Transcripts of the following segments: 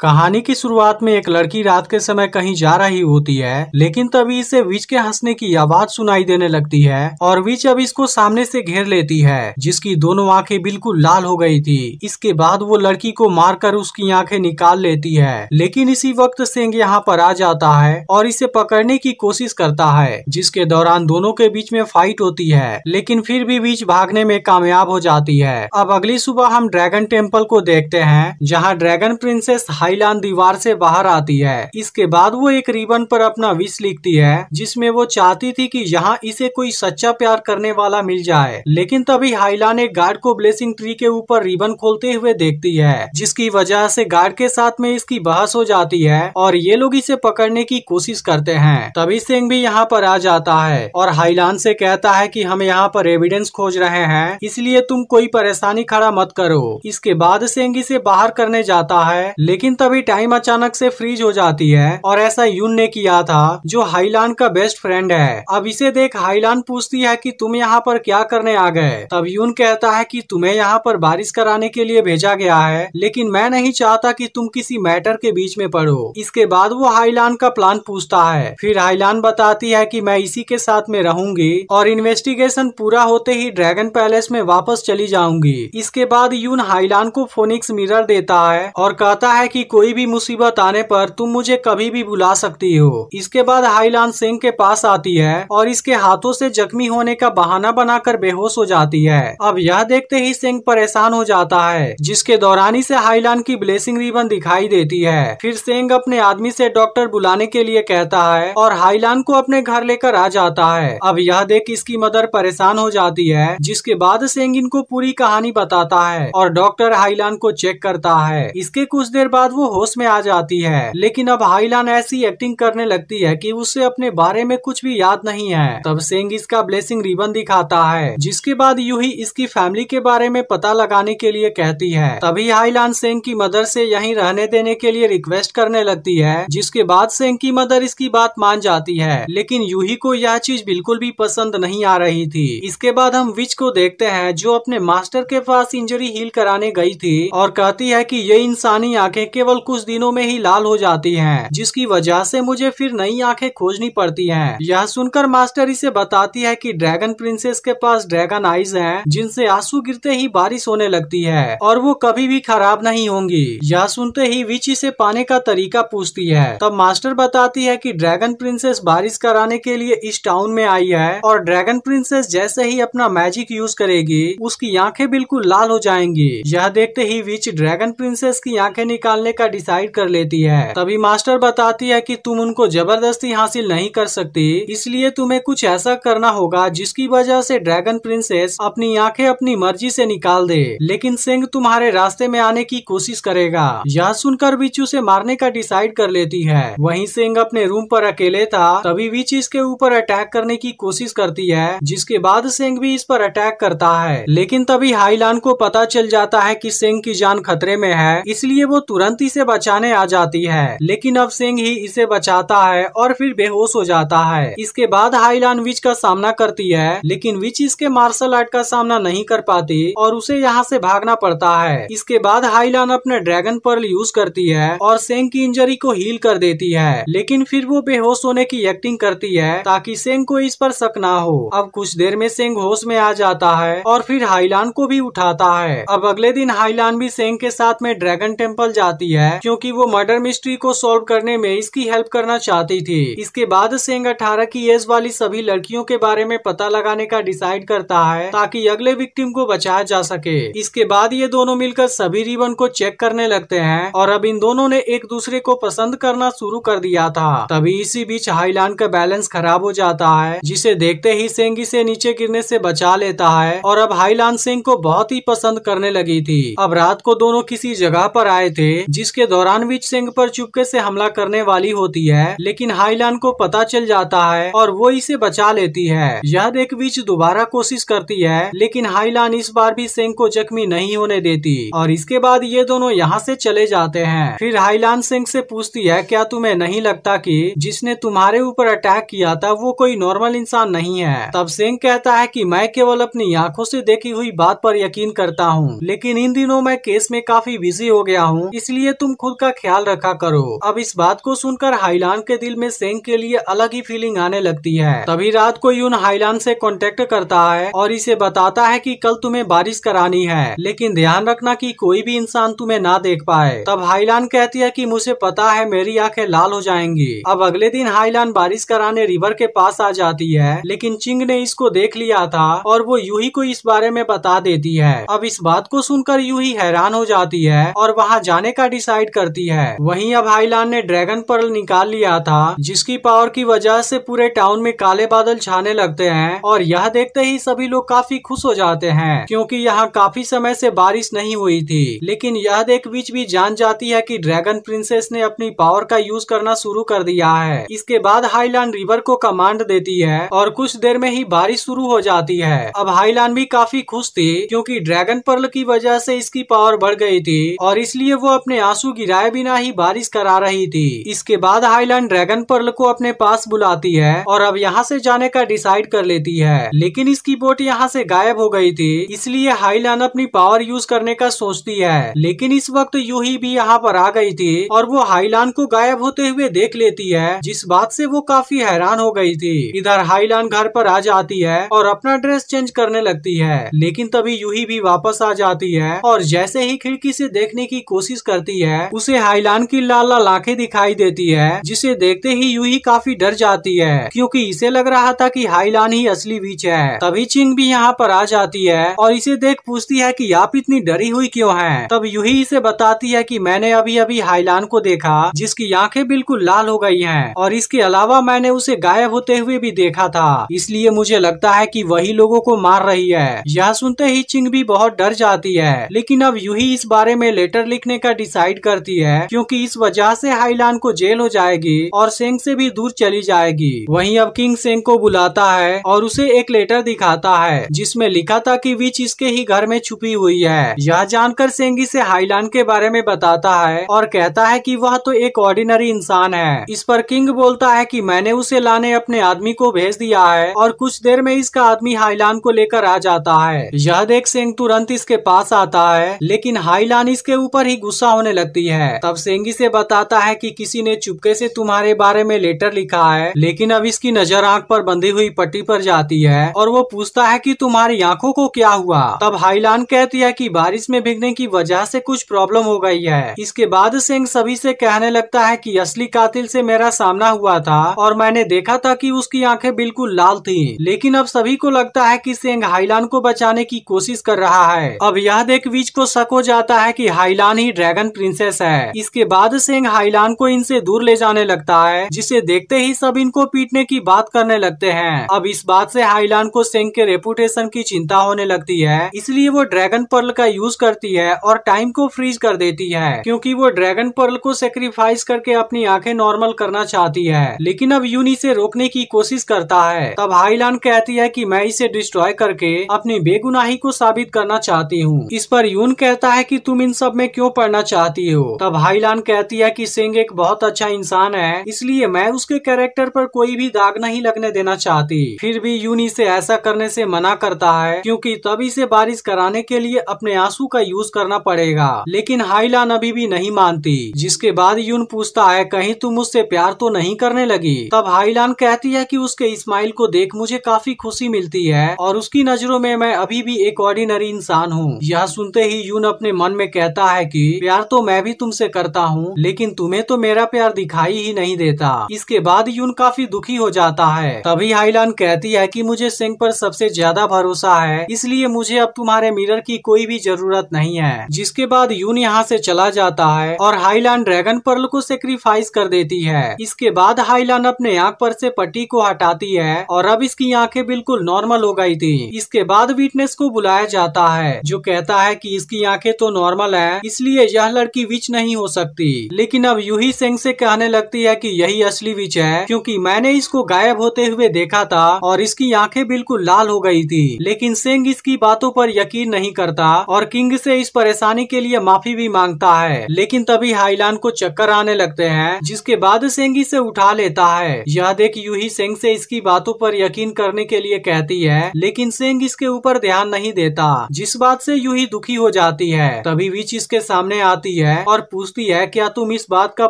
कहानी की शुरुआत में एक लड़की रात के समय कहीं जा रही होती है लेकिन तभी इसे विच के हंसने की आवाज सुनाई देने लगती है और विच अब इसको सामने से घेर लेती है जिसकी दोनों आंखें बिल्कुल लाल हो गई थी इसके बाद वो लड़की को मारकर उसकी आंखें निकाल लेती है लेकिन इसी वक्त सिंह यहाँ पर आ जाता है और इसे पकड़ने की कोशिश करता है जिसके दौरान दोनों के बीच में फाइट होती है लेकिन फिर भी बीच भागने में कामयाब हो जाती है अब अगली सुबह हम ड्रैगन टेम्पल को देखते हैं जहाँ ड्रैगन प्रिंसेस थाईलैंड दीवार से बाहर आती है इसके बाद वो एक रिबन पर अपना विश लिखती है जिसमें वो चाहती थी कि यहाँ इसे कोई सच्चा प्यार करने वाला मिल जाए लेकिन तभी हाइलान एक गार्ड को ब्लेसिंग ट्री के ऊपर रिबन खोलते हुए देखती है जिसकी वजह से गार्ड के साथ में इसकी बहस हो जाती है और ये लोग इसे पकड़ने की कोशिश करते हैं तभी सिंह भी यहाँ पर आ जाता है और हाइलान से कहता है कि हम यहाँ पर एविडेंस खोज रहे हैं इसलिए तुम कोई परेशानी खड़ा मत करो इसके बाद सेंगी इसे बाहर करने जाता है लेकिन तभी टाइम अचानक से फ्रीज हो जाती है और ऐसा यून ने किया था जो हाईलान का बेस्ट फ्रेंड है अब इसे देख हाईलान पूछती है कि तुम यहाँ पर क्या करने आ गए तब यून कहता है कि तुम्हें यहाँ पर बारिश कराने के लिए भेजा गया है लेकिन मैं नहीं चाहता कि तुम किसी मैटर के बीच में पढ़ो इसके बाद वो हाईलान का प्लान पूछता है फिर हाईलान बताती है की मैं इसी के साथ में रहूंगी और इन्वेस्टिगेशन पूरा होते ही ड्रैगन पैलेस में वापस चली जाऊंगी इसके बाद यून हाईलान को फोनिक्स मिरर देता है और कहता है कि कोई भी मुसीबत आने पर तुम मुझे कभी भी बुला सकती हो इसके बाद हाईलान सिंह के पास आती है और इसके हाथों से जख्मी होने का बहाना बनाकर बेहोश हो जाती है अब यह देखते ही सिंह परेशान हो जाता है जिसके दौरान इसे हाईलान की ब्लेसिंग रिबन दिखाई देती है फिर सिंह अपने आदमी से डॉक्टर बुलाने के लिए कहता है और हाईलान को अपने घर लेकर आ जाता है अब यह देख इसकी मदर परेशान हो जाती है जिसके बाद सिंह इनको पूरी कहानी बताता है और डॉक्टर हाईलान को चेक करता है इसके कुछ देर बाद वो होश में आ जाती है लेकिन अब हाईलान ऐसी एक्टिंग करने लगती है कि उसे अपने बारे में कुछ भी याद नहीं है तब सेंग इसका ब्लेसिंग रिबन दिखाता है जिसके बाद यूही इसकी फैमिली के बारे में पता लगाने के लिए कहती है तभी हाईलान सेंग की मदर से यही रहने देने के लिए रिक्वेस्ट करने लगती है जिसके बाद सेंग की मदर इसकी बात मान जाती है लेकिन यूही को यह चीज बिल्कुल भी पसंद नहीं आ रही थी इसके बाद हम विच को देखते हैं जो अपने मास्टर के पास इंजरी हील कराने गई थी और कहती है कि ये इंसानी आंखें केवल केवल कुछ दिनों में ही लाल हो जाती हैं, जिसकी वजह से मुझे फिर नई आंखें खोजनी पड़ती हैं। यह सुनकर मास्टर इसे बताती है कि ड्रैगन प्रिंसेस के पास ड्रैगन आईज हैं, जिनसे आंसू गिरते ही बारिश होने लगती है और वो कभी भी खराब नहीं होंगी यह सुनते ही विच इसे पाने का तरीका पूछती है तब मास्टर बताती है कि ड्रैगन प्रिंसेस बारिश कराने के लिए इस टाउन में आई है और ड्रैगन प्रिंसेस जैसे ही अपना मैजिक यूज करेगी उसकी आंखें बिल्कुल लाल हो जाएंगी यह देखते ही विच ड्रैगन प्रिंसेस की आंखें निकालने का डिसाइड कर लेती है तभी मास्टर बताती है कि तुम उनको जबरदस्ती हासिल नहीं कर सकती इसलिए तुम्हें कुछ ऐसा करना होगा जिसकी वजह से ड्रैगन प्रिंसेस अपनी आंखें अपनी मर्जी से निकाल दे लेकिन सिंह तुम्हारे रास्ते में आने की कोशिश करेगा यह सुनकर बीच उसे मारने का डिसाइड कर लेती है वहीं सिंह अपने रूम पर अकेले था तभी विच इसके ऊपर अटैक करने की कोशिश करती है जिसके बाद सिंह भी इस पर अटैक करता है लेकिन तभी हाईलान को पता चल जाता है कि सिंह की जान खतरे में है इसलिए वो तुरंत गलती से बचाने आ जाती है लेकिन अब सिंह ही इसे बचाता है और फिर बेहोश हो जाता है इसके बाद हाईलान विच का सामना करती है लेकिन विच इसके मार्शल आर्ट का सामना नहीं कर पाती और उसे यहाँ से भागना पड़ता है इसके बाद हाईलान अपने ड्रैगन पर्ल यूज करती है और सेंग की इंजरी को हील कर देती है लेकिन फिर वो बेहोश होने की एक्टिंग करती है ताकि सेंग को इस पर शक ना हो अब कुछ देर में सेंग होश में आ जाता है और फिर हाईलान को भी उठाता है अब अगले दिन हाईलान भी सेंग के साथ में ड्रैगन टेम्पल जाती सकती है क्योंकि वो मर्डर मिस्ट्री को सोल्व करने में इसकी हेल्प करना चाहती थी इसके बाद सेंग अठारह की एज वाली सभी लड़कियों के बारे में पता लगाने का डिसाइड करता है ताकि अगले विक्टिम को बचाया जा सके इसके बाद ये दोनों मिलकर सभी रिबन को चेक करने लगते है और अब इन दोनों ने एक दूसरे को पसंद करना शुरू कर दिया था तभी इसी बीच हाईलान का बैलेंस खराब हो जाता है जिसे देखते ही सेंग इसे नीचे गिरने से बचा लेता है और अब हाईलान सेंग को बहुत ही पसंद करने लगी थी अब रात को दोनों किसी जगह पर आए थे जिसके दौरान विच सिंह पर चुपके से हमला करने वाली होती है लेकिन हाईलान को पता चल जाता है और वो इसे बचा लेती है यह देख विच दोबारा कोशिश करती है लेकिन हाईलान इस बार भी सिंह को जख्मी नहीं होने देती और इसके बाद ये दोनों यहाँ से चले जाते हैं फिर हाईलान सिंह से पूछती है क्या तुम्हे नहीं लगता की जिसने तुम्हारे ऊपर अटैक किया था वो कोई नॉर्मल इंसान नहीं है तब सिंह कहता है की मैं केवल अपनी आँखों ऐसी देखी हुई बात पर यकीन करता हूँ लेकिन इन दिनों मैं केस में काफी बिजी हो गया हूँ इसलिए लिए तुम खुद का ख्याल रखा करो अब इस बात को सुनकर हाइलान के दिल में सेंग के लिए अलग ही फीलिंग आने लगती है तभी रात को यून हाइलान से कांटेक्ट करता है और इसे बताता है कि कल तुम्हें बारिश करानी है लेकिन ध्यान रखना कि कोई भी इंसान तुम्हें ना देख पाए तब हाईलान कहती है कि मुझे पता है मेरी आंखें लाल हो जाएंगी अब अगले दिन हाइलान बारिश कराने रिवर के पास आ जाती है लेकिन चिंग ने इसको देख लिया था और वो यूही को इस बारे में बता देती है अब इस बात को सुनकर यूही हैरान हो जाती है और वहाँ जाने का डिसाइड करती है वहीं अब हाईलान ने ड्रैगन पर्ल निकाल लिया था जिसकी पावर की वजह से पूरे टाउन में काले बादल छाने लगते हैं और यह देखते ही सभी लोग काफी खुश हो जाते हैं क्योंकि यहाँ काफी समय से बारिश नहीं हुई थी लेकिन यह देख बीच भी जान जाती है की ड्रैगन प्रिंसेस ने अपनी पावर का यूज करना शुरू कर दिया है इसके बाद हाईलान रिवर को कमांड देती है और कुछ देर में ही बारिश शुरू हो जाती है अब हाईलान भी काफी खुश थी क्योंकि ड्रैगन पर्ल की वजह से इसकी पावर बढ़ गई थी और इसलिए वो अपने आंसू राय बिना ही बारिश करा रही थी इसके बाद हाईलैंड ड्रैगन पर्ल को अपने पास बुलाती है और अब यहाँ से जाने का डिसाइड कर लेती है लेकिन इसकी बोट यहाँ से गायब हो गई थी इसलिए हाईलैंड अपनी पावर यूज करने का सोचती है लेकिन इस वक्त यूही भी यहाँ पर आ गई थी और वो हाईलान को गायब होते हुए देख लेती है जिस बात से वो काफी हैरान हो गई थी इधर हाईलान घर पर आ जाती है और अपना ड्रेस चेंज करने लगती है लेकिन तभी यूही भी वापस आ जाती है और जैसे ही खिड़की से देखने की कोशिश करती होती है उसे हाईलान की लाल लाल आंखें दिखाई देती है जिसे देखते ही यू ही काफी डर जाती है क्योंकि इसे लग रहा था कि हाईलान ही असली बीच है तभी चिंग भी यहाँ पर आ जाती है और इसे देख पूछती है की आप इतनी डरी हुई क्यों है तब यू ही इसे बताती है की मैंने अभी अभी हाईलान को देखा जिसकी आँखें बिल्कुल लाल हो गई है और इसके अलावा मैंने उसे गायब होते हुए भी देखा था इसलिए मुझे लगता है कि वही लोगों को मार रही है यह सुनते ही चिंग भी बहुत डर जाती है लेकिन अब यूही इस बारे में लेटर लिखने का डिसाइड सुसाइड करती है क्योंकि इस वजह से हाइलान को जेल हो जाएगी और सेंग से भी दूर चली जाएगी वहीं अब किंग सेंग को बुलाता है और उसे एक लेटर दिखाता है जिसमें लिखा था कि विच इसके ही घर में छुपी हुई है यह जानकर सेंग इसे हाईलान के बारे में बताता है और कहता है की वह तो एक ऑर्डिनरी इंसान है इस पर किंग बोलता है की मैंने उसे लाने अपने आदमी को भेज दिया है और कुछ देर में इसका आदमी हाईलान को लेकर आ जाता है यह देख सेंग तुरंत इसके पास आता है लेकिन हाईलान इसके ऊपर ही गुस्सा होने लगती है तब सेंगी से बताता है कि किसी ने चुपके से तुम्हारे बारे में लेटर लिखा है लेकिन अब इसकी नजर आंख पर बंधी हुई पट्टी पर जाती है और वो पूछता है कि तुम्हारी आंखों को क्या हुआ तब हाईलान कहती है कि बारिश में भीगने की वजह से कुछ प्रॉब्लम हो गई है इसके बाद सेंग सभी से कहने लगता है कि असली कातिल से मेरा सामना हुआ था और मैंने देखा था कि उसकी आंखें बिल्कुल लाल थी लेकिन अब सभी को लगता है कि सेंग हाईलान को बचाने की कोशिश कर रहा है अब यह देख बीच को शक हो जाता है कि हाईलान ही ड्रैगन प्रिंस प्रिंसेस है इसके बाद सेंग हाइलान को इनसे दूर ले जाने लगता है जिसे देखते ही सब इनको पीटने की बात करने लगते हैं अब इस बात से हाईलान को सेंग के रेपुटेशन की चिंता होने लगती है इसलिए वो ड्रैगन पर्ल का यूज करती है और टाइम को फ्रीज कर देती है क्योंकि वो ड्रैगन पर्ल को सेक्रीफाइस करके अपनी आंखें नॉर्मल करना चाहती है लेकिन अब यूनी से रोकने की कोशिश करता है तब हाईलान कहती है कि मैं इसे डिस्ट्रॉय करके अपनी बेगुनाही को साबित करना चाहती हूँ इस पर यून कहता है कि तुम इन सब में क्यों पढ़ना चाह चाहती हो तब हाईलान कहती है कि सिंह एक बहुत अच्छा इंसान है इसलिए मैं उसके कैरेक्टर पर कोई भी दाग नहीं लगने देना चाहती फिर भी यूनी से ऐसा करने से मना करता है क्योंकि तभी से बारिश कराने के लिए अपने आंसू का यूज करना पड़ेगा लेकिन हाईलान अभी भी नहीं मानती जिसके बाद यून पूछता है कहीं तुम उससे प्यार तो नहीं करने लगी तब हाईलान कहती है की उसके स्माइल को देख मुझे काफी खुशी मिलती है और उसकी नजरों में मैं अभी भी एक ऑर्डिनरी इंसान हूँ यह सुनते ही यून अपने मन में कहता है की प्यार तो तो मैं भी तुमसे करता हूँ लेकिन तुम्हें तो मेरा प्यार दिखाई ही नहीं देता इसके बाद यून काफी दुखी हो जाता है तभी हाईलान कहती है कि मुझे सिंह पर सबसे ज्यादा भरोसा है इसलिए मुझे अब तुम्हारे मिरर की कोई भी जरूरत नहीं है जिसके बाद यून यहाँ से चला जाता है और हाईलान ड्रैगन पर्ल को सेक्रीफाइस कर देती है इसके बाद हाईलान अपने आँख पर से पट्टी को हटाती है और अब इसकी आँखें बिल्कुल नॉर्मल हो गई थी इसके बाद वीटनेस को बुलाया जाता है जो कहता है कि इसकी आंखें तो नॉर्मल है इसलिए यह कलर की विच नहीं हो सकती लेकिन अब यूही सिंह से कहने लगती है कि यही असली विच है क्योंकि मैंने इसको गायब होते हुए देखा था और इसकी आंखें बिल्कुल लाल हो गई थी लेकिन सिंह इसकी बातों पर यकीन नहीं करता और किंग से इस परेशानी के लिए माफी भी मांगता है लेकिन तभी हाईलान को चक्कर आने लगते है जिसके बाद सेंग इसे उठा लेता है यह देख यूही सिंह से इसकी बातों पर यकीन करने के लिए कहती है लेकिन सिंह इसके ऊपर ध्यान नहीं देता जिस बात से यूही दुखी हो जाती है तभी विच इसके सामने आती करती है और पूछती है क्या तुम इस बात का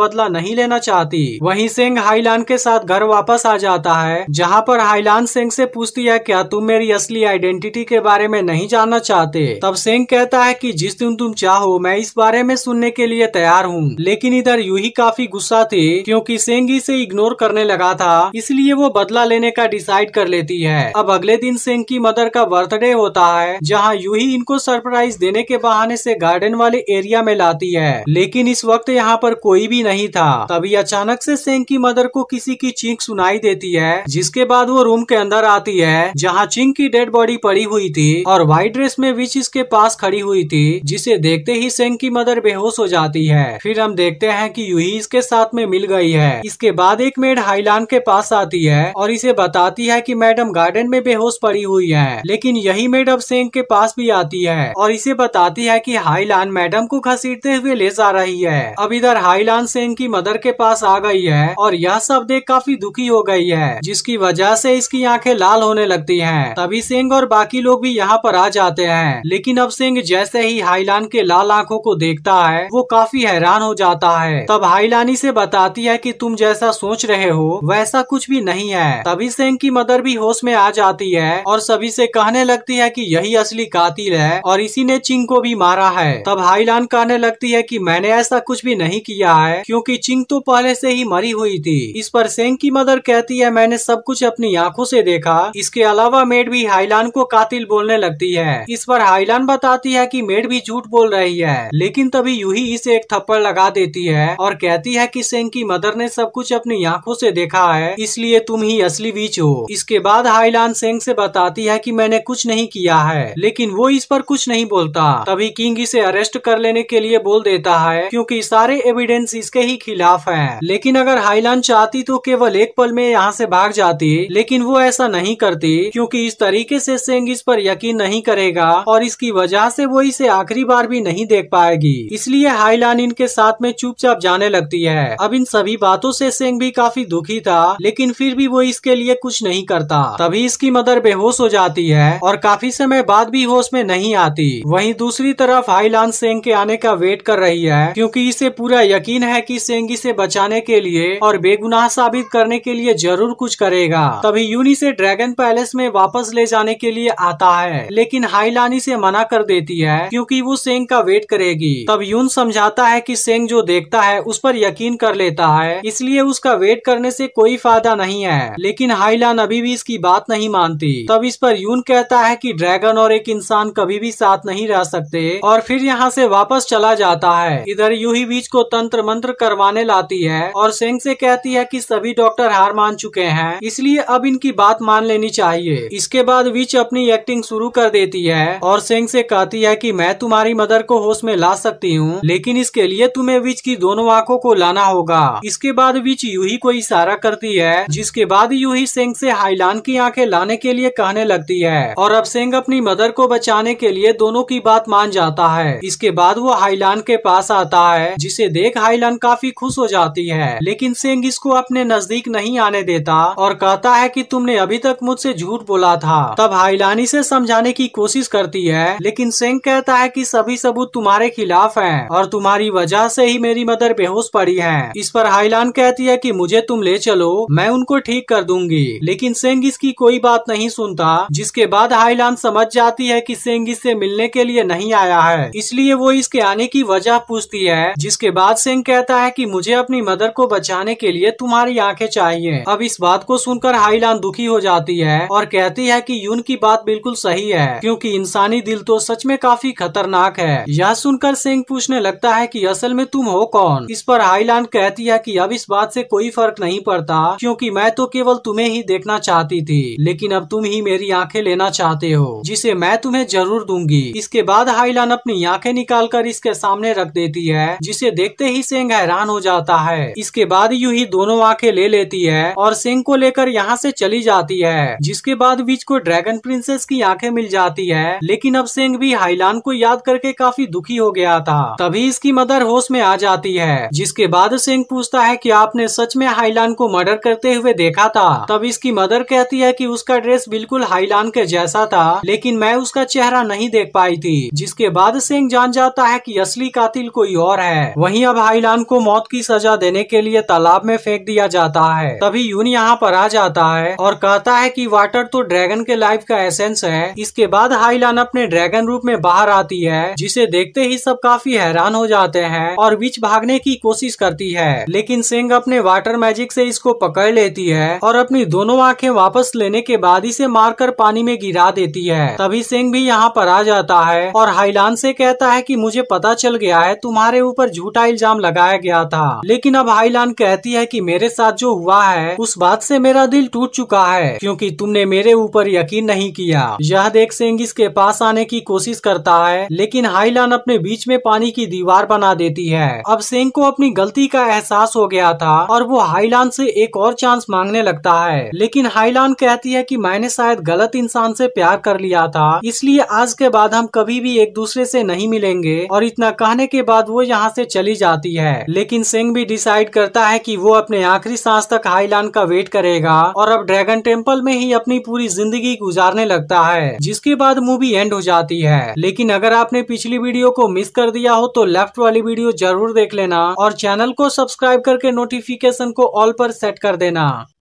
बदला नहीं लेना चाहती वहीं सिंह हाईलान के साथ घर वापस आ जाता है जहाँ पर हाईलान सिंह से पूछती है क्या तुम मेरी असली आइडेंटिटी के बारे में नहीं जानना चाहते तब सिंह कहता है की जिस दिन तुम चाहो मैं इस बारे में सुनने के लिए तैयार हूँ लेकिन इधर यू ही काफी गुस्सा थे क्यूँकी सिंह इसे इग्नोर करने लगा था इसलिए वो बदला लेने का डिसाइड कर लेती है अब अगले दिन सिंह की मदर का बर्थडे होता है जहाँ यूही इनको सरप्राइज देने के बहाने से गार्डन वाले एरिया में लाती रही है लेकिन इस वक्त यहाँ पर कोई भी नहीं था तभी अचानक से सेंग की मदर को किसी की चिंक सुनाई देती है जिसके बाद वो रूम के अंदर आती है जहाँ चिंग की डेड बॉडी पड़ी हुई थी और व्हाइट ड्रेस में विच इसके पास खड़ी हुई थी जिसे देखते ही सेंग की मदर बेहोश हो जाती है फिर हम देखते हैं कि यूही इसके साथ में मिल गई है इसके बाद एक मेड हाईलान के पास आती है और इसे बताती है कि मैडम गार्डन में बेहोश पड़ी हुई है लेकिन यही मेड अब सेंग के पास भी आती है और इसे बताती है कि हाईलान मैडम को घसीटते हुए ले जा रही है अब इधर हाईलान सेन की मदर के पास आ गई है और यह सब देख काफी दुखी हो गई है जिसकी वजह से इसकी आंखें लाल होने लगती हैं। तभी सिंह और बाकी लोग भी यहाँ पर आ जाते हैं लेकिन अब सिंह जैसे ही हाईलान के लाल आंखों को देखता है वो काफी हैरान हो जाता है तब हाईलानी से बताती है की तुम जैसा सोच रहे हो वैसा कुछ भी नहीं है तभी सिंह की मदर भी होश में आ जाती है और सभी से कहने लगती है की यही असली कातिल है और इसी ने चिंग को भी मारा है तब हाईलान कहने लगती कहती है कि मैंने ऐसा कुछ भी नहीं किया है क्योंकि चिंग तो पहले से ही मरी हुई थी इस पर सेंग की मदर कहती है मैंने सब कुछ अपनी आंखों से देखा इसके अलावा मेड भी हाईलान को कातिल बोलने लगती है इस पर हाईलान बताती है की मेड भी झूठ बोल रही है लेकिन तभी यूही इसे एक थप्पड़ लगा देती है और कहती है की सेंग की मदर ने सब कुछ अपनी आंखों से देखा है इसलिए तुम ही असली बीच हो इसके बाद हाईलान सेंग से बताती है कि मैंने कुछ नहीं किया है लेकिन वो इस पर कुछ नहीं बोलता तभी किंग इसे अरेस्ट कर लेने के लिए बोल देता है क्योंकि सारे एविडेंस इसके ही खिलाफ है लेकिन अगर हाईलान चाहती तो केवल एक पल में यहाँ से भाग जाती लेकिन वो ऐसा नहीं करती क्योंकि इस तरीके से सेंग इस पर यकीन नहीं करेगा और इसकी वजह से वो इसे आखिरी बार भी नहीं देख पाएगी इसलिए हाईलान इनके साथ में चुपचाप जाने लगती है अब इन सभी बातों से सेंग भी काफी दुखी था लेकिन फिर भी वो इसके लिए कुछ नहीं करता तभी इसकी मदर बेहोश हो जाती है और काफी समय बाद भी होश में नहीं आती वही दूसरी तरफ हाईलान सेंग के आने का वेट वेट कर रही है क्योंकि इसे पूरा यकीन है कि सेंगी से बचाने के लिए और बेगुनाह साबित करने के लिए जरूर कुछ करेगा तभी यूनी से ड्रैगन पैलेस में वापस ले जाने के लिए आता है लेकिन हाईलानी से मना कर देती है क्योंकि वो सेंग का वेट करेगी तब यून समझाता है कि सेंग जो देखता है उस पर यकीन कर लेता है इसलिए उसका वेट करने से कोई फायदा नहीं है लेकिन हाईलान अभी भी इसकी बात नहीं मानती तब इस पर यून कहता है कि ड्रैगन और एक इंसान कभी भी साथ नहीं रह सकते और फिर यहाँ से वापस चला जा जाता है इधर यूही बीच को तंत्र मंत्र करवाने लाती है और सेंग से कहती है कि सभी डॉक्टर हार मान चुके हैं इसलिए अब इनकी बात मान लेनी चाहिए इसके बाद विच अपनी एक्टिंग शुरू कर देती है और सेंग से कहती है कि मैं तुम्हारी मदर को होश में ला सकती हूँ लेकिन इसके लिए तुम्हें विच की दोनों आंखों को लाना होगा इसके बाद विच यूही को इशारा करती है जिसके बाद यूही सेंग से हाईलान की आंखें लाने के लिए कहने लगती है और अब सेंग अपनी मदर को बचाने के लिए दोनों की बात मान जाता है इसके बाद वो हाईलान के पास आता है जिसे देख हाइलन काफी खुश हो जाती है लेकिन सेंग इसको अपने नजदीक नहीं आने देता और कहता है कि तुमने अभी तक मुझसे झूठ बोला था तब हाईलान इसे समझाने की कोशिश करती है लेकिन सेंग कहता है कि सभी सबूत तुम्हारे खिलाफ हैं और तुम्हारी वजह से ही मेरी मदर बेहोश पड़ी है इस पर हाइलान कहती है की मुझे तुम ले चलो मैं उनको ठीक कर दूंगी लेकिन सेंग इसकी कोई बात नहीं सुनता जिसके बाद हाईलान समझ जाती है की सेंग इससे मिलने के लिए नहीं आया है इसलिए वो इसके आने की वजह पूछती है जिसके बाद सिंह कहता है कि मुझे अपनी मदर को बचाने के लिए तुम्हारी आंखें चाहिए अब इस बात को सुनकर हाईलान दुखी हो जाती है और कहती है कि यून की बात बिल्कुल सही है क्योंकि इंसानी दिल तो सच में काफी खतरनाक है यह सुनकर सिंह पूछने लगता है की असल में तुम हो कौन इस पर हाईलान कहती है की अब इस बात ऐसी कोई फर्क नहीं पड़ता क्यूँकी मैं तो केवल तुम्हें ही देखना चाहती थी लेकिन अब तुम ही मेरी आँखें लेना चाहते हो जिसे मैं तुम्हें जरूर दूंगी इसके बाद हाईलान अपनी आँखें निकालकर इसके सामने सामने रख देती है जिसे देखते ही सिंह हैरान हो जाता है इसके बाद यू ही दोनों आंखें ले लेती है और सिंह को लेकर यहाँ से चली जाती है जिसके बाद बीच को ड्रैगन प्रिंसेस की आंखें मिल जाती है लेकिन अब सिंह भी हाईलान को याद करके काफी दुखी हो गया था तभी इसकी मदर होश में आ जाती है जिसके बाद सिंह पूछता है की आपने सच में हाईलान को मर्डर करते हुए देखा था तब इसकी मदर कहती है की उसका ड्रेस बिल्कुल हाईलान के जैसा था लेकिन मैं उसका चेहरा नहीं देख पाई थी जिसके बाद सिंह जान जाता है कि असली कातिल कोई और है वहीं अब हाईलान को मौत की सजा देने के लिए तालाब में फेंक दिया जाता है तभी यून यहाँ पर आ जाता है और कहता है कि वाटर तो ड्रैगन के लाइफ का एसेंस है इसके बाद हाईलान अपने ड्रैगन रूप में बाहर आती है जिसे देखते ही सब काफी हैरान हो जाते हैं और बीच भागने की कोशिश करती है लेकिन सिंह अपने वाटर मैजिक से इसको पकड़ लेती है और अपनी दोनों आंखें वापस लेने के बाद इसे मारकर पानी में गिरा देती है तभी सिंह भी यहाँ पर आ जाता है और हाईलान से कहता है कि मुझे पता चल गया है तुम्हारे ऊपर झूठा इल्जाम लगाया गया था लेकिन अब हाईलान कहती है कि मेरे साथ जो हुआ है उस बात से मेरा दिल टूट चुका है क्योंकि तुमने मेरे ऊपर यकीन नहीं किया यह देख सिंह इसके पास आने की कोशिश करता है लेकिन हाईलान अपने बीच में पानी की दीवार बना देती है अब सेंग को अपनी गलती का एहसास हो गया था और वो हाईलान से एक और चांस मांगने लगता है लेकिन हाईलान कहती है कि मैंने शायद गलत इंसान से प्यार कर लिया था इसलिए आज के बाद हम कभी भी एक दूसरे से नहीं मिलेंगे और इतना कह चाहने के बाद वो यहाँ से चली जाती है लेकिन सिंह भी डिसाइड करता है कि वो अपने आखिरी सांस तक हाईलान का वेट करेगा और अब ड्रैगन टेम्पल में ही अपनी पूरी जिंदगी गुजारने लगता है जिसके बाद मूवी एंड हो जाती है लेकिन अगर आपने पिछली वीडियो को मिस कर दिया हो तो लेफ्ट वाली वीडियो जरूर देख लेना और चैनल को सब्सक्राइब करके नोटिफिकेशन को ऑल पर सेट कर देना